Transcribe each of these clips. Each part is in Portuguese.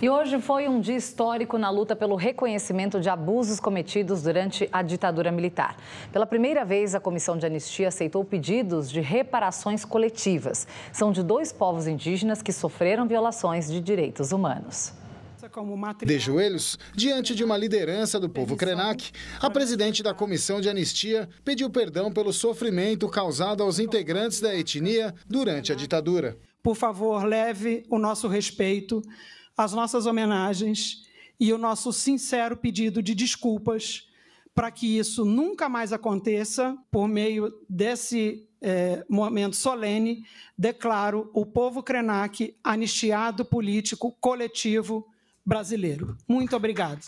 E hoje foi um dia histórico na luta pelo reconhecimento de abusos cometidos durante a ditadura militar. Pela primeira vez, a Comissão de Anistia aceitou pedidos de reparações coletivas. São de dois povos indígenas que sofreram violações de direitos humanos. De joelhos, diante de uma liderança do povo Krenak, a presidente da Comissão de Anistia pediu perdão pelo sofrimento causado aos integrantes da etnia durante a ditadura. Por favor, leve o nosso respeito as nossas homenagens e o nosso sincero pedido de desculpas para que isso nunca mais aconteça, por meio desse é, momento solene, declaro o povo Krenak anistiado político coletivo brasileiro. Muito obrigado.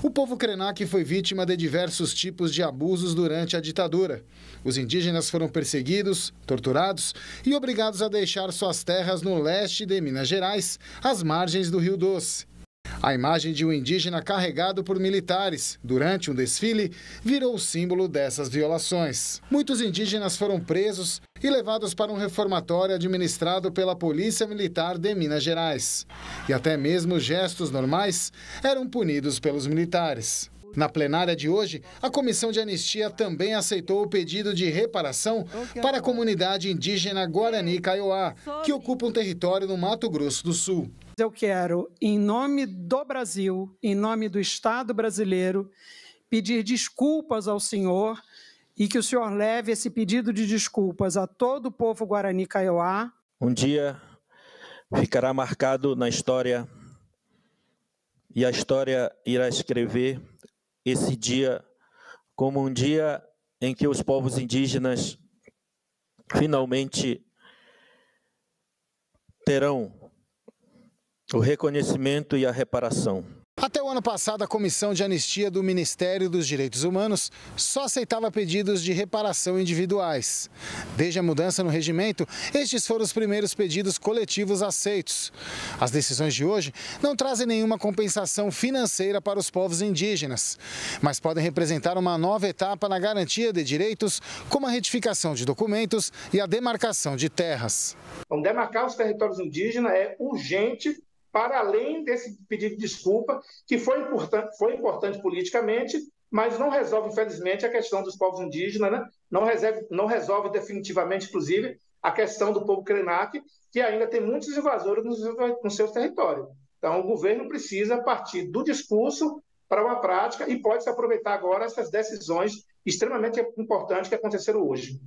O povo Krenak foi vítima de diversos tipos de abusos durante a ditadura. Os indígenas foram perseguidos, torturados e obrigados a deixar suas terras no leste de Minas Gerais, às margens do Rio Doce. A imagem de um indígena carregado por militares durante um desfile virou o símbolo dessas violações. Muitos indígenas foram presos e levados para um reformatório administrado pela Polícia Militar de Minas Gerais. E até mesmo gestos normais eram punidos pelos militares. Na plenária de hoje, a Comissão de Anistia também aceitou o pedido de reparação para a comunidade indígena Guarani Kaiowá, que ocupa um território no Mato Grosso do Sul eu quero, em nome do Brasil, em nome do Estado brasileiro, pedir desculpas ao senhor e que o senhor leve esse pedido de desculpas a todo o povo guarani Kaiowá. Um dia ficará marcado na história e a história irá escrever esse dia como um dia em que os povos indígenas finalmente terão o reconhecimento e a reparação. Até o ano passado, a Comissão de Anistia do Ministério dos Direitos Humanos só aceitava pedidos de reparação individuais. Desde a mudança no regimento, estes foram os primeiros pedidos coletivos aceitos. As decisões de hoje não trazem nenhuma compensação financeira para os povos indígenas, mas podem representar uma nova etapa na garantia de direitos, como a retificação de documentos e a demarcação de terras. Então, demarcar os territórios indígenas é urgente para além desse pedido de desculpa, que foi importante, foi importante politicamente, mas não resolve, infelizmente, a questão dos povos indígenas, né? não, não resolve definitivamente, inclusive, a questão do povo Krenak, que ainda tem muitos invasores nos, nos seus territórios. Então, o governo precisa partir do discurso para uma prática e pode se aproveitar agora essas decisões extremamente importantes que aconteceram hoje.